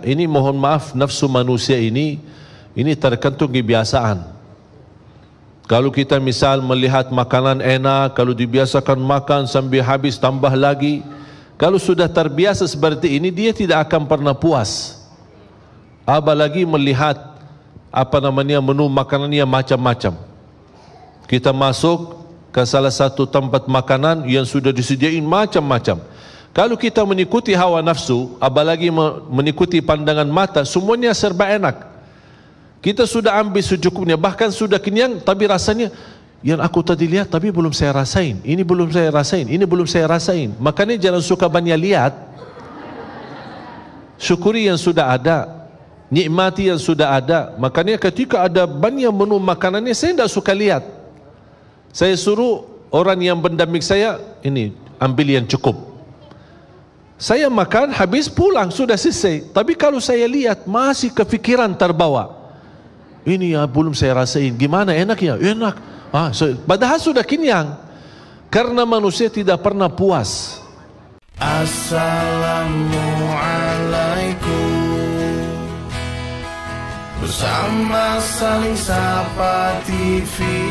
Ini mohon maaf nafsu manusia ini ini terkentung kebiasaan. Kalau kita misal melihat makanan enak, kalau dibiasakan makan sambil habis tambah lagi, kalau sudah terbiasa seperti ini dia tidak akan pernah puas. Apalagi melihat apa namanya menu makanannya macam-macam. Kita masuk ke salah satu tempat makanan yang sudah disediain macam-macam. Kalau kita mengikuti hawa nafsu, apalagi mengikuti pandangan mata, semuanya serba enak. Kita sudah ambil secukupnya, bahkan sudah kenyang, tapi rasanya yang aku tadi lihat tapi belum saya rasain. Ini belum saya rasain, ini belum saya rasain. Makanya jangan suka banyak lihat. Syukuri yang sudah ada. Nikmati yang sudah ada. Makanya ketika ada banyak menu makanan makanannya saya tidak suka lihat. Saya suruh orang yang mendamping saya ini ambil yang cukup. Saya makan habis pulang sudah selesai. Tapi kalau saya lihat masih kepikiran terbawa. Ini ya belum saya rasain. Gimana enaknya? Enak. Ah, so, padahal sudah kenyang. Karena manusia tidak pernah puas. Assalamualaikum Bersama saling sapa TV